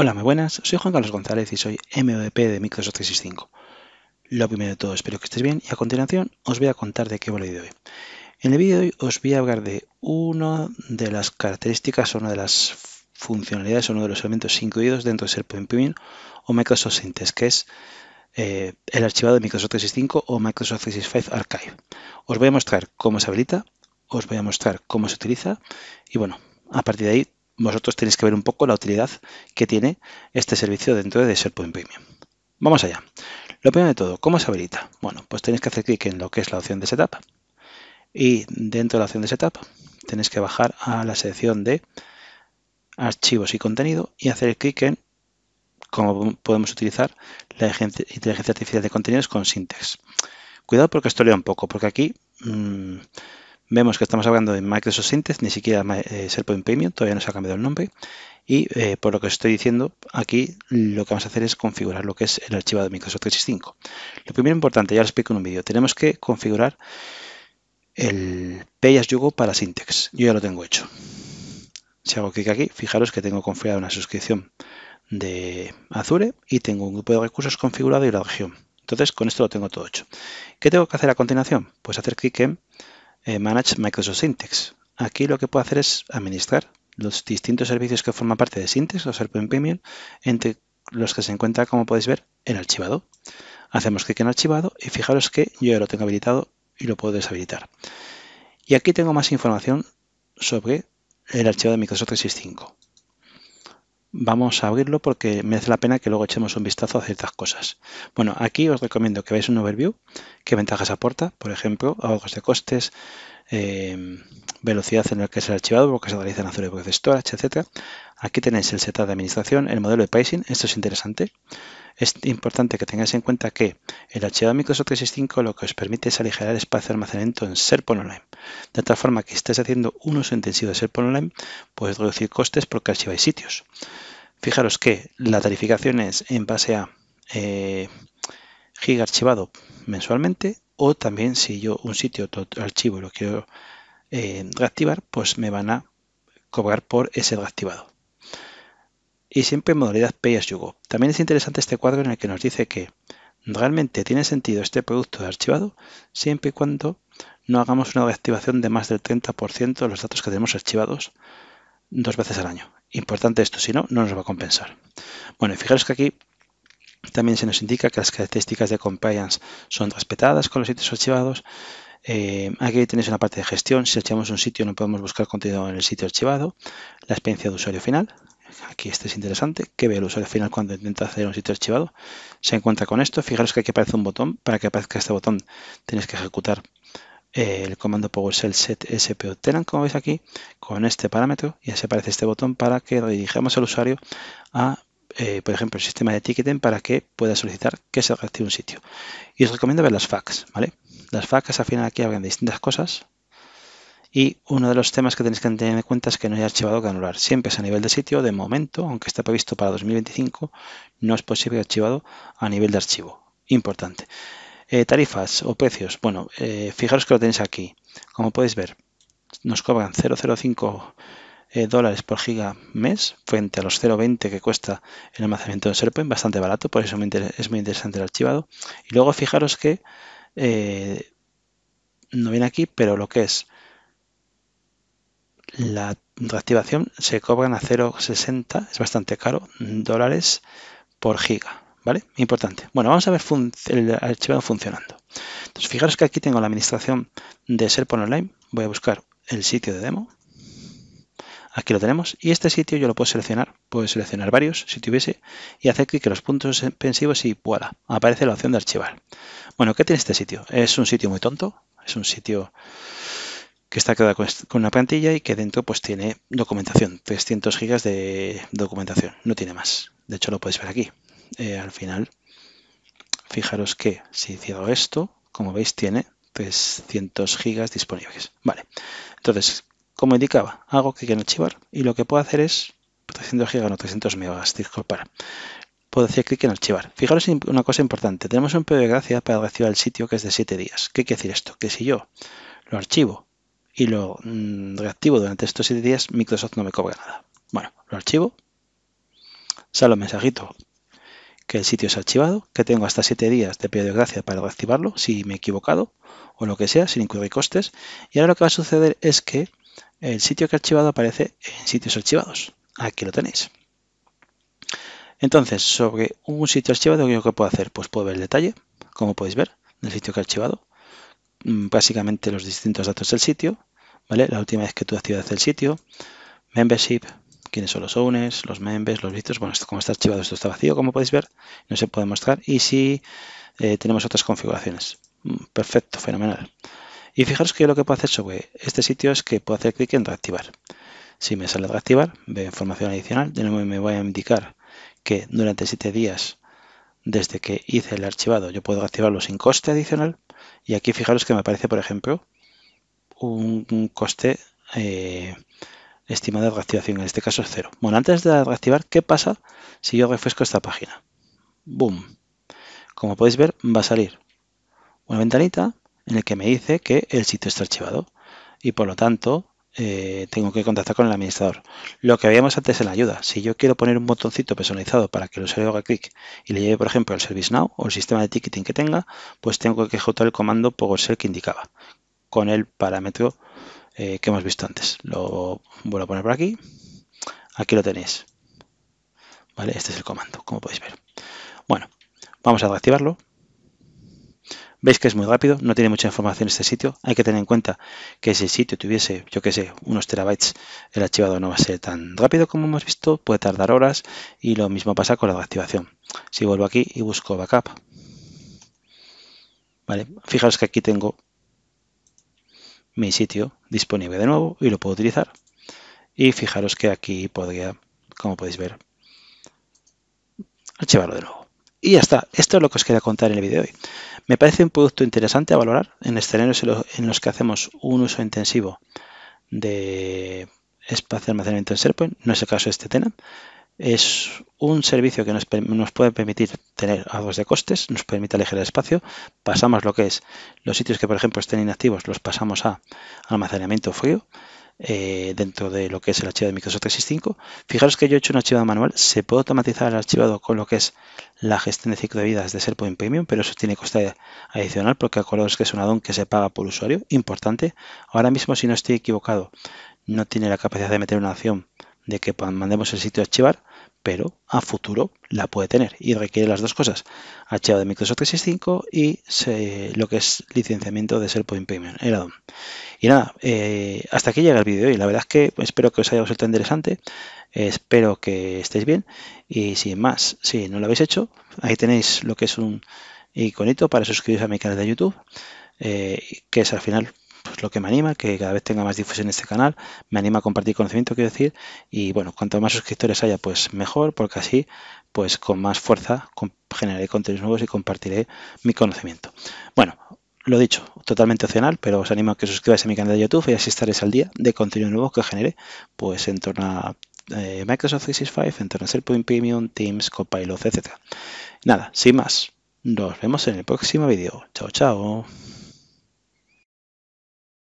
Hola, muy buenas, soy Juan Carlos González y soy MVP de Microsoft 365. Lo primero de todo, espero que estéis bien y a continuación os voy a contar de qué he de hoy. En el vídeo de hoy os voy a hablar de una de las características, una de las funcionalidades, uno de los elementos incluidos dentro de SharePoint Premium o Microsoft Synthes, que es eh, el archivado de Microsoft 365 o Microsoft 365 Archive. Os voy a mostrar cómo se habilita, os voy a mostrar cómo se utiliza y bueno, a partir de ahí vosotros tenéis que ver un poco la utilidad que tiene este servicio dentro de SharePoint Premium. Vamos allá. Lo primero de todo, ¿cómo se habilita? Bueno, pues tenéis que hacer clic en lo que es la opción de Setup y dentro de la opción de Setup tenéis que bajar a la sección de Archivos y Contenido y hacer clic en cómo podemos utilizar la inteligencia artificial de contenidos con Syntex. Cuidado porque esto lea un poco, porque aquí... Mm, Vemos que estamos hablando de Microsoft Syntex, ni siquiera eh, point Premium, todavía no se ha cambiado el nombre. Y eh, por lo que os estoy diciendo, aquí lo que vamos a hacer es configurar lo que es el archivo de Microsoft 365. Lo primero importante, ya lo explico en un vídeo, tenemos que configurar el payas as para Syntex. Yo ya lo tengo hecho. Si hago clic aquí, fijaros que tengo configurada una suscripción de Azure y tengo un grupo de recursos configurado y la región. Entonces, con esto lo tengo todo hecho. ¿Qué tengo que hacer a continuación? Pues hacer clic en eh, manage Microsoft Syntex. Aquí lo que puedo hacer es administrar los distintos servicios que forman parte de Syntex, o Serpent Premium, entre los que se encuentra, como podéis ver, el archivado. Hacemos clic en archivado y fijaros que yo ya lo tengo habilitado y lo puedo deshabilitar. Y aquí tengo más información sobre el archivo de Microsoft 365 vamos a abrirlo porque merece la pena que luego echemos un vistazo a ciertas cosas. Bueno, aquí os recomiendo que veáis un overview, qué ventajas aporta, por ejemplo, ahorros de costes, em, velocidad en la que es el archivado, porque se realiza en Azure Process Storage, etc. Aquí tenéis el setup de administración, el modelo de pricing, esto es interesante. Es importante que tengáis en cuenta que el archivado Microsoft 365 lo que os permite es aligerar espacio de almacenamiento en SharePoint Online. De tal forma que si haciendo un uso intensivo de SharePoint Online, puedes reducir costes porque archiváis sitios. Fijaros que la tarificación es en base a eh, giga archivado mensualmente o también si yo un sitio archivo lo quiero eh, reactivar, pues me van a cobrar por ese reactivado. Y siempre en modalidad Pay as you go. También es interesante este cuadro en el que nos dice que Realmente tiene sentido este producto de archivado siempre y cuando no hagamos una reactivación de más del 30% de los datos que tenemos archivados dos veces al año. Importante esto, si no, no nos va a compensar. Bueno, fijaros que aquí también se nos indica que las características de compliance son respetadas con los sitios archivados. Eh, aquí tenéis una parte de gestión. Si archivamos un sitio no podemos buscar contenido en el sitio archivado. La experiencia de usuario final, Aquí este es interesante. que ve el usuario final cuando intenta hacer un sitio archivado? Se encuentra con esto. Fijaros que aquí aparece un botón. Para que aparezca este botón tienes que ejecutar eh, el comando PowerShell set SPO como veis aquí, con este parámetro y así aparece este botón para que redirijamos al usuario a, eh, por ejemplo, el sistema de ticketing para que pueda solicitar que se reactive un sitio. Y os recomiendo ver las FAQs, ¿vale? Las FAQs al final aquí hablan de distintas cosas, y uno de los temas que tenéis que tener en cuenta es que no hay archivado que anular. Siempre es a nivel de sitio, de momento, aunque está previsto para 2025, no es posible archivado a nivel de archivo. Importante. Eh, tarifas o precios. Bueno, eh, fijaros que lo tenéis aquí. Como podéis ver, nos cobran 0,05 eh, dólares por giga mes frente a los 0,20 que cuesta el almacenamiento de Serpent, Bastante barato, por eso es muy interesante el archivado. Y luego fijaros que no viene aquí, pero lo que es la reactivación se cobran a 0,60, es bastante caro, dólares por giga. ¿Vale? Importante. Bueno, vamos a ver el archivo funcionando. Entonces, fijaros que aquí tengo la administración de Serpon Online. Voy a buscar el sitio de demo. Aquí lo tenemos. Y este sitio yo lo puedo seleccionar. Puedo seleccionar varios, si tuviese, y hacer clic en los puntos pensivos y voilà, aparece la opción de archivar. Bueno, ¿qué tiene este sitio? Es un sitio muy tonto. Es un sitio que está creada con una plantilla y que dentro pues tiene documentación, 300 gigas de documentación, no tiene más. De hecho lo podéis ver aquí. Eh, al final, fijaros que si cierro esto, como veis tiene 300 gigas disponibles. Vale, entonces, como indicaba, hago clic en archivar y lo que puedo hacer es 300 gigas, no 300 megas, disculpar. Puedo hacer clic en archivar. Fijaros una cosa importante, tenemos un periodo de gracia para recibir el sitio que es de 7 días. ¿Qué quiere decir esto? Que si yo lo archivo y lo mm, reactivo durante estos 7 días, Microsoft no me cobra nada. Bueno, lo archivo, sale un mensajito que el sitio es archivado, que tengo hasta 7 días de periodo de gracia para reactivarlo si me he equivocado o lo que sea, sin incurrir costes. Y ahora lo que va a suceder es que el sitio que he archivado aparece en sitios archivados. Aquí lo tenéis. Entonces, sobre un sitio archivado, ¿qué puedo hacer? Pues puedo ver el detalle, como podéis ver, del sitio que he archivado, mm, básicamente los distintos datos del sitio, la última vez que tú activas el sitio, membership, quiénes son los owners, los members, los visitors. Bueno, esto, como está archivado, esto está vacío, como podéis ver, no se puede mostrar. Y si eh, tenemos otras configuraciones. Mm, perfecto, fenomenal. Y fijaros que yo lo que puedo hacer sobre este sitio es que puedo hacer clic en reactivar. Si me sale reactivar, veo información adicional. De nuevo me voy a indicar que durante 7 días desde que hice el archivado yo puedo activarlo sin coste adicional. Y aquí fijaros que me aparece, por ejemplo, un, coste eh, estimado de reactivación, en este caso es cero. Bueno, antes de reactivar, ¿qué pasa si yo refresco esta página? Boom. Como podéis ver, va a salir una ventanita en la que me dice que el sitio está archivado y por lo tanto eh, tengo que contactar con el administrador. Lo que habíamos antes en la ayuda, si yo quiero poner un botoncito personalizado para que el usuario haga clic y le lleve, por ejemplo, el Now o el sistema de ticketing que tenga, pues tengo que ejecutar el comando PowerShell que indicaba con el parámetro eh, que hemos visto antes. Lo vuelvo a poner por aquí. Aquí lo tenéis. ¿Vale? Este es el comando, como podéis ver. Bueno, vamos a reactivarlo. Veis que es muy rápido, no tiene mucha información este sitio. Hay que tener en cuenta que si el sitio tuviese, yo que sé, unos terabytes, el archivado no va a ser tan rápido como hemos visto, puede tardar horas y lo mismo pasa con la reactivación. Si vuelvo aquí y busco backup, ¿vale? Fijaros que aquí tengo mi sitio disponible de nuevo y lo puedo utilizar. Y fijaros que aquí podría, como podéis ver, archivarlo de nuevo. Y ya está, esto es lo que os quería contar en el vídeo de hoy. Me parece un producto interesante a valorar en escenarios en los que hacemos un uso intensivo de espacio de almacenamiento en SharePoint, no es el caso de este Tenant, es un servicio que nos, puede permitir tener algo de costes, nos permite elegir el espacio, pasamos lo que es los sitios que por ejemplo estén inactivos, los pasamos a almacenamiento frío eh, dentro de lo que es el archivo de Microsoft 365. Fijaros que yo he hecho un archivado manual, se puede automatizar el archivado con lo que es la gestión de ciclo de vidas de SharePoint Premium, pero eso tiene coste adicional porque acordaros que es un addon que se paga por usuario, importante. Ahora mismo si no estoy equivocado, no tiene la capacidad de meter una acción de que mandemos el sitio a archivar, pero a futuro la puede tener y requiere las dos cosas, archivo de Microsoft 365 y lo que es licenciamiento de SharePoint Premium, el Y nada, eh, hasta aquí llega el vídeo y la verdad es que espero que os haya resultado interesante, espero que estéis bien y sin más, si no lo habéis hecho, ahí tenéis lo que es un iconito para suscribiros a mi canal de YouTube, eh, que es al final lo que me anima, que cada vez tenga más difusión este canal, me anima a compartir conocimiento, quiero decir, y bueno, cuanto más suscriptores haya, pues mejor, porque así, pues con más fuerza generaré contenidos nuevos y compartiré mi conocimiento. Bueno, lo dicho, totalmente opcional, pero os animo a que os suscribáis a mi canal de YouTube y así estaréis al día de contenido nuevo que genere, pues en torno a eh, Microsoft 365, en torno a SharePoint Premium, Teams, Copilot, etc. Nada, sin más, nos vemos en el próximo vídeo. Chao, chao.